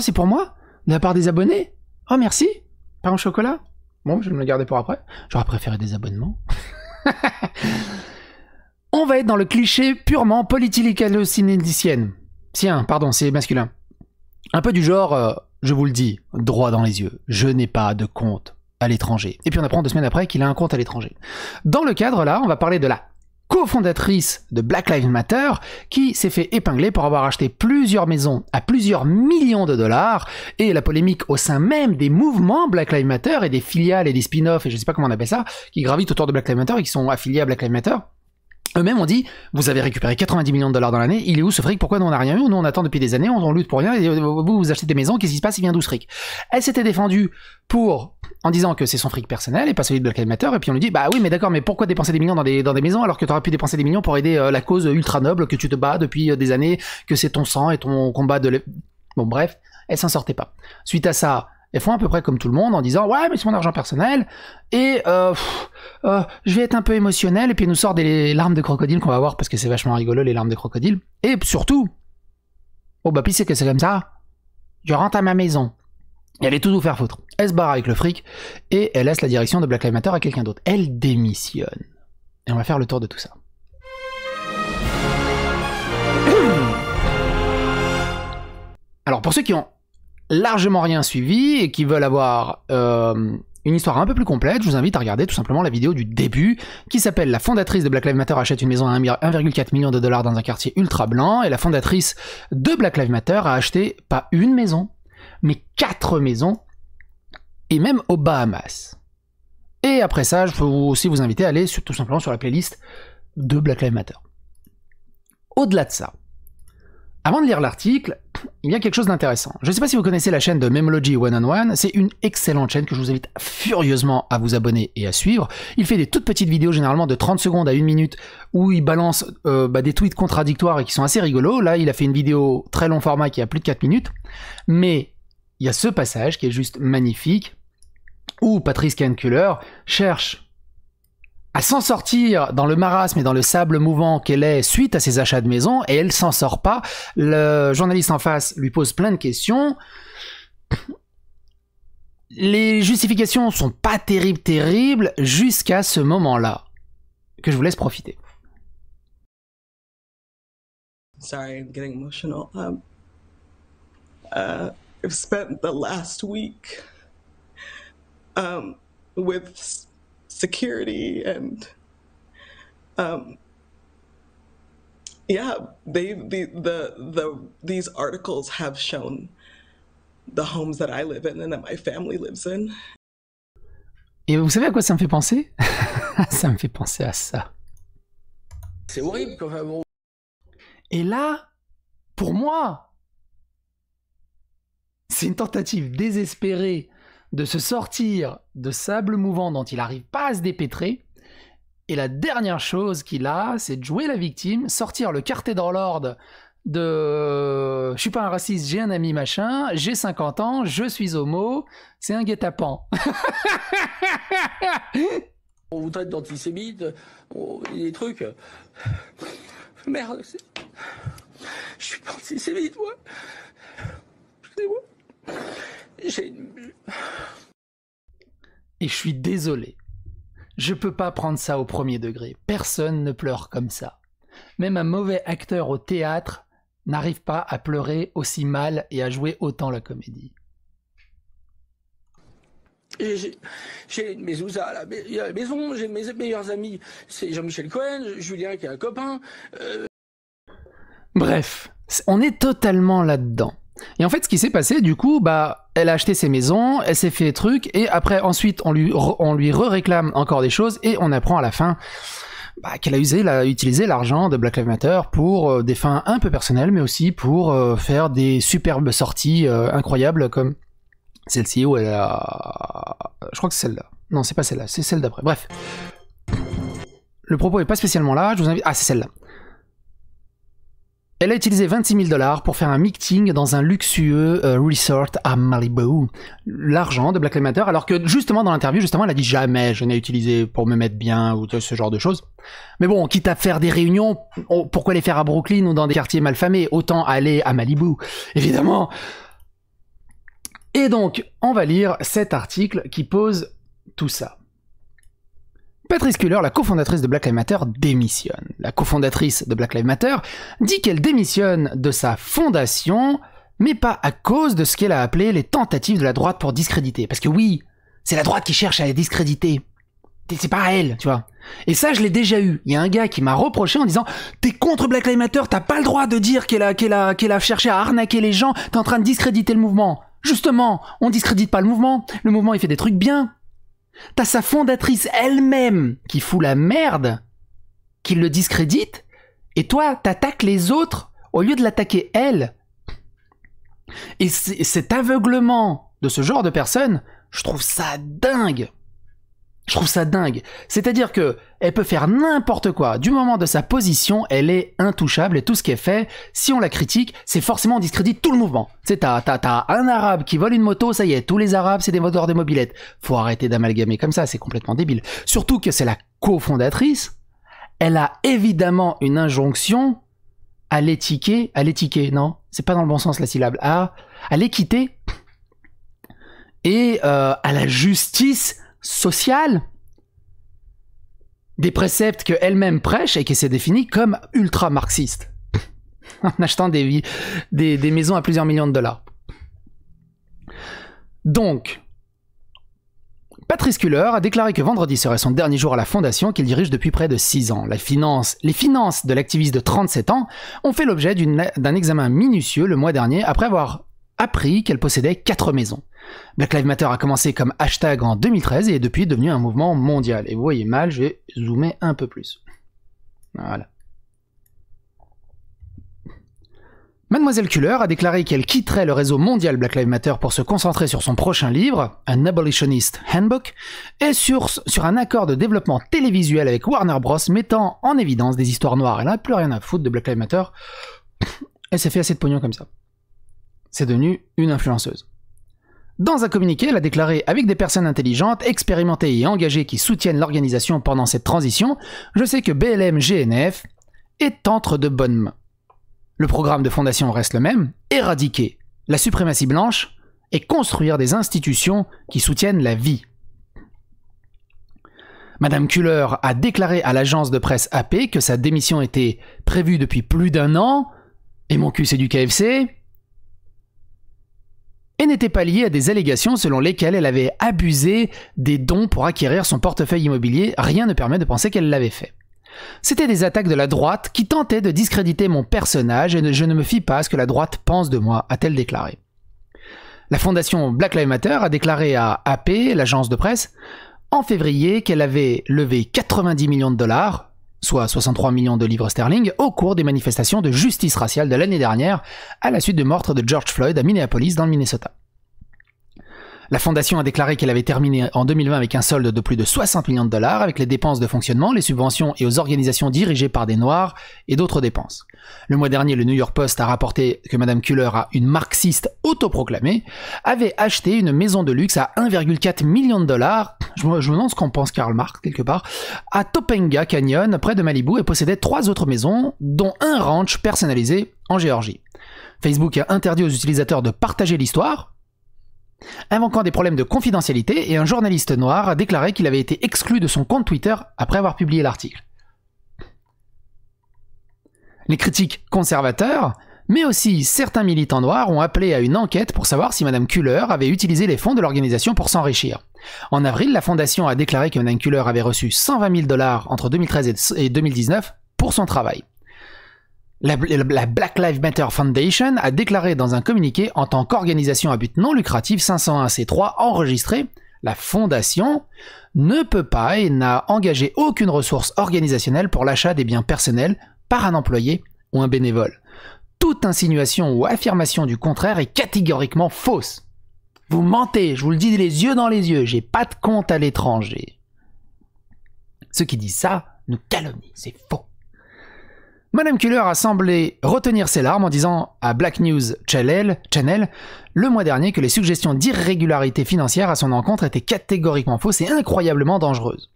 Oh, c'est pour moi De la part des abonnés Oh, merci Pas en chocolat Bon, je vais me le garder pour après. J'aurais préféré des abonnements. On va être dans le cliché purement politilicalo Tiens, pardon, c'est masculin. Un peu du genre, euh, je vous le dis, droit dans les yeux, je n'ai pas de compte à l'étranger. Et puis on apprend deux semaines après qu'il a un compte à l'étranger. Dans le cadre là, on va parler de la cofondatrice de Black Lives Matter, qui s'est fait épingler pour avoir acheté plusieurs maisons à plusieurs millions de dollars, et la polémique au sein même des mouvements Black Lives Matter et des filiales et des spin-offs, et je ne sais pas comment on appelle ça, qui gravitent autour de Black Lives Matter et qui sont affiliés à Black Lives Matter. Eux-mêmes ont dit, vous avez récupéré 90 millions de dollars dans l'année, il est où ce fric Pourquoi nous on n'a rien eu Nous on attend depuis des années, on, lutte pour rien, et euh, vous vous achetez des maisons, qu'est-ce qui se passe Il vient d'où ce fric Elle s'était défendue pour en disant que c'est son fric personnel et pas celui de l'animateur. Et puis on lui dit Bah oui, mais d'accord, mais pourquoi dépenser des millions dans des, dans des maisons alors que tu aurais pu dépenser des millions pour aider euh, la cause ultra noble que tu te bats depuis euh, des années, que c'est ton sang et ton combat de. Bon, bref, elle s'en sortait pas. Suite à ça, elles font à peu près comme tout le monde en disant ouais mais c'est mon argent personnel et euh, euh je vais être un peu émotionnel et puis nous sort des larmes de crocodile qu'on va voir parce que c'est vachement rigolo les larmes de crocodile et surtout oh bah puis c'est que c'est comme ça je rentre à ma maison elle est tout vous faire foutre. Elle se barre avec le fric et elle laisse la direction de Black Lives Matter à quelqu'un d'autre. Elle démissionne. Et on va faire le tour de tout ça. Alors pour ceux qui ont largement rien suivi et qui veulent avoir euh, une histoire un peu plus complète, je vous invite à regarder tout simplement la vidéo du début qui s'appelle La fondatrice de Black Lives Matter achète une maison à 1,4 million de dollars dans un quartier ultra blanc et la fondatrice de Black Lives Matter a acheté pas une maison, mais quatre maisons, et même aux Bahamas. Et après ça, je peux aussi vous inviter à aller tout simplement sur la playlist de Black Lives Matter. Au-delà de ça, avant de lire l'article, il y a quelque chose d'intéressant. Je ne sais pas si vous connaissez la chaîne de Memology One on One, c'est une excellente chaîne que je vous invite furieusement à vous abonner et à suivre. Il fait des toutes petites vidéos généralement de 30 secondes à 1 minute où il balance euh, bah, des tweets contradictoires et qui sont assez rigolos. Là, il a fait une vidéo très long format qui a plus de 4 minutes. Mais il y a ce passage qui est juste magnifique où Patrice Kankuller cherche à s'en sortir dans le marasme et dans le sable mouvant qu'elle est suite à ses achats de maison, et elle s'en sort pas. Le journaliste en face lui pose plein de questions. Les justifications sont pas terribles, terribles, jusqu'à ce moment-là, que je vous laisse profiter. Sorry, I'm getting emotional. Um, uh, I've spent the last week um, with security and um, yeah, they the, the the these articles have shown the homes that I live in and that my family lives in. Et vous savez à quoi ça me fait penser Ça me fait penser à ça. C'est horrible quand même. Et là, pour moi, c'est une tentative désespérée de se sortir de sable mouvant dont il n'arrive pas à se dépêtrer. Et la dernière chose qu'il a, c'est de jouer la victime, sortir le quartet dans l'ordre de je suis pas un raciste, j'ai un ami machin, j'ai 50 ans, je suis homo, c'est un guet-apens. on vous traite d'antisémite, des trucs. Merde, je suis pas antisémite moi. Excusez-moi. Et je suis désolé. Je peux pas prendre ça au premier degré. Personne ne pleure comme ça. Même un mauvais acteur au théâtre n'arrive pas à pleurer aussi mal et à jouer autant la comédie. J'ai une à la maison, j'ai mes meilleurs amis, c'est Jean-Michel Cohen, Julien qui est un copain. Euh. Bref, on est totalement là-dedans. Et en fait, ce qui s'est passé, du coup, bah, elle a acheté ses maisons, elle s'est fait des trucs, et après, ensuite, on lui, on lui réclame encore des choses, et on apprend à la fin bah, qu'elle a, usé, la, utilisé l'argent de Black Lives Matter pour euh, des fins un peu personnelles, mais aussi pour euh, faire des superbes sorties euh, incroyables comme celle-ci où elle a. Je crois que c'est celle-là. Non, c'est pas celle-là, c'est celle d'après. Bref. Le propos est pas spécialement là, je vous invite. Ah, c'est celle-là. Elle a utilisé 26 000 dollars pour faire un meeting dans un luxueux euh, resort à Malibu. L'argent de Black Lives alors que justement dans l'interview, justement, elle a dit jamais je n'ai utilisé pour me mettre bien ou ce genre de choses. Mais bon, quitte à faire des réunions, pourquoi les faire à Brooklyn ou dans des quartiers malfamés Autant aller à Malibu, évidemment. Et donc, on va lire cet article qui pose tout ça. Patrice Culler, la cofondatrice de Black Lives Matter, démissionne. La cofondatrice de Black Lives Matter dit qu'elle démissionne de sa fondation, mais pas à cause de ce qu'elle a appelé les tentatives de la droite pour discréditer. Parce que oui, c'est la droite qui cherche à les discréditer. C'est pas elle, tu vois. Et ça, je l'ai déjà eu. Il y a un gars qui m'a reproché en disant T'es contre Black Lives Matter, t'as pas le droit de dire qu'elle a, qu'elle a cherché à arnaquer les gens, t'es en train de discréditer le mouvement. Justement, on discrédite pas le mouvement. Le mouvement, il fait des trucs bien. T'as sa fondatrice elle-même qui fout la merde, qui le discrédite, et toi, t'attaques les autres au lieu de l'attaquer elle. Et cet aveuglement de ce genre de personnes, je trouve ça dingue. Je trouve ça dingue. C'est-à-dire que elle peut faire n'importe quoi. Du moment de sa position, elle est intouchable et tout ce qu'elle fait, si on la critique, c'est forcément on tout le mouvement. C'est t'as, un arabe qui vole une moto, ça y est, tous les arabes c'est des moteurs de mobilettes. Faut arrêter d'amalgamer comme ça, c'est complètement débile. Surtout que c'est la cofondatrice. Elle a évidemment une injonction à l'étiquer, à l'étiquer, non C'est pas dans le bon sens la syllabe. À, à l'équité et euh, à la justice social, des préceptes qu'elle-même prêche et qui s'est définie comme ultra-marxiste, en achetant des, maisons à plusieurs millions de dollars. Donc, Patrice Culler a déclaré que vendredi serait son dernier jour à la fondation qu'il dirige depuis près de 6 ans. La les finances de l'activiste de 37 ans ont fait l'objet d'un examen minutieux le mois dernier après avoir appris qu'elle possédait 4 maisons. Black Lives Matter a commencé comme hashtag en 2013 et est depuis devenu un mouvement mondial. Et vous voyez mal, je vais zoomer un peu plus. Voilà. Mademoiselle Culler a déclaré qu'elle quitterait le réseau mondial Black Lives Matter pour se concentrer sur son prochain livre, An Abolitionist Handbook, et sur, sur un accord de développement télévisuel avec Warner Bros. mettant en évidence des histoires noires. Elle n'a plus rien à foutre de Black Lives Matter. Elle s'est fait assez de pognon comme ça. C'est devenu une influenceuse. Dans un communiqué, elle a déclaré avec des personnes intelligentes, expérimentées et engagées qui soutiennent l'organisation pendant cette transition, je sais que BLM-GNF est entre de bonnes mains. Le programme de fondation reste le même, éradiquer la suprématie blanche et construire des institutions qui soutiennent la vie. Madame Kuller a déclaré à l'agence de presse AP que sa démission était prévue depuis plus d'un an, et mon cul c'est du KFC, et n'était pas liée à des allégations selon lesquelles elle avait abusé des dons pour acquérir son portefeuille immobilier, rien ne permet de penser qu'elle l'avait fait. C'était des attaques de la droite qui tentaient de discréditer mon personnage et je ne me fie pas à ce que la droite pense de moi, a-t-elle déclaré. La fondation Black Lives Matter a déclaré à AP, l'agence de presse, en février qu'elle avait levé 90 millions de dollars, soit 63 millions de livres sterling, au cours des manifestations de justice raciale de l'année dernière, à la suite du meurtre de George Floyd à Minneapolis dans le Minnesota. La fondation a déclaré qu'elle avait terminé en 2020 avec un solde de plus de 60 millions de dollars, avec les dépenses de fonctionnement, les subventions et aux organisations dirigées par des Noirs et d'autres dépenses. Le mois dernier, le New York Post a rapporté que Madame Kuller, une marxiste autoproclamée, avait acheté une maison de luxe à 1,4 million de dollars, je me, demande ce qu'en pense Karl Marx quelque part, à Topanga Canyon, près de Malibu, et possédait trois autres maisons, dont un ranch personnalisé en Géorgie. Facebook a interdit aux utilisateurs de partager l'histoire, invoquant des problèmes de confidentialité et un journaliste noir a déclaré qu'il avait été exclu de son compte Twitter après avoir publié l'article. Les critiques conservateurs, mais aussi certains militants noirs ont appelé à une enquête pour savoir si Mme Culler avait utilisé les fonds de l'organisation pour s'enrichir. En avril, la fondation a déclaré que Mme Culler avait reçu 120 000 dollars entre 2013 et 2019 pour son travail. La, Black Lives Matter Foundation a déclaré dans un communiqué en tant qu'organisation à but non lucratif 501c3 enregistrée, la fondation ne peut pas et n'a engagé aucune ressource organisationnelle pour l'achat des biens personnels par un employé ou un bénévole. Toute insinuation ou affirmation du contraire est catégoriquement fausse. Vous mentez, je vous le dis les yeux dans les yeux, j'ai pas de compte à l'étranger. Ceux qui disent ça nous calomnie, c'est faux. Madame Keller a semblé retenir ses larmes en disant à Black News Channel, le mois dernier que les suggestions d'irrégularité financière à son encontre étaient catégoriquement fausses et incroyablement dangereuses.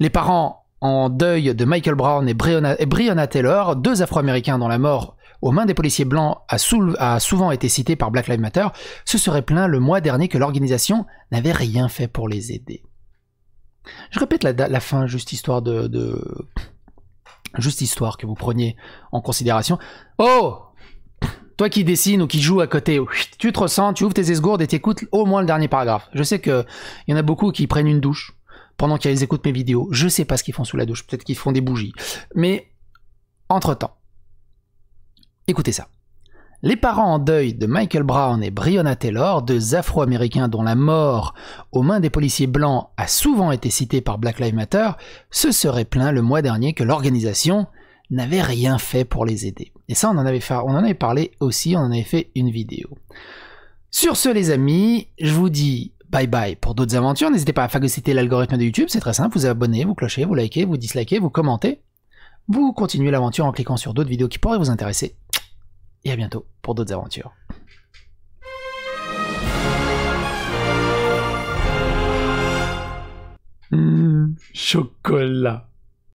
Les parents en deuil de Michael Brown et Breonna, Taylor, deux Afro-Américains dont la mort aux mains des policiers blancs a, souvent été citée par Black Lives Matter, se seraient plaints le mois dernier que l'organisation n'avait rien fait pour les aider. Je répète la, fin juste histoire de Juste histoire que vous preniez en considération. Oh toi qui dessines ou qui joue à côté, tu te ressens, tu ouvres tes esgourdes et t'écoutes au moins le dernier paragraphe. Je sais qu'il y en a beaucoup qui prennent une douche pendant qu'ils écoutent mes vidéos. Je sais pas ce qu'ils font sous la douche, peut-être qu'ils font des bougies. Mais entre-temps, écoutez ça. Les parents en deuil de Michael Brown et Breonna Taylor, deux Afro-Américains dont la mort aux mains des policiers blancs a souvent été citée par Black Lives Matter, se seraient plaints le mois dernier que l'organisation n'avait rien fait pour les aider. Et ça, on en, avait on en parlé aussi, on en avait fait une vidéo. Sur ce, les amis, je vous dis bye bye pour d'autres aventures. N'hésitez pas à fagociter l'algorithme de YouTube, c'est très simple. Vous abonnez, vous clochez, vous likez, vous dislikez, vous commentez. Vous continuez l'aventure en cliquant sur d'autres vidéos qui pourraient vous intéresser et à bientôt pour d'autres aventures. Mmh, chocolat.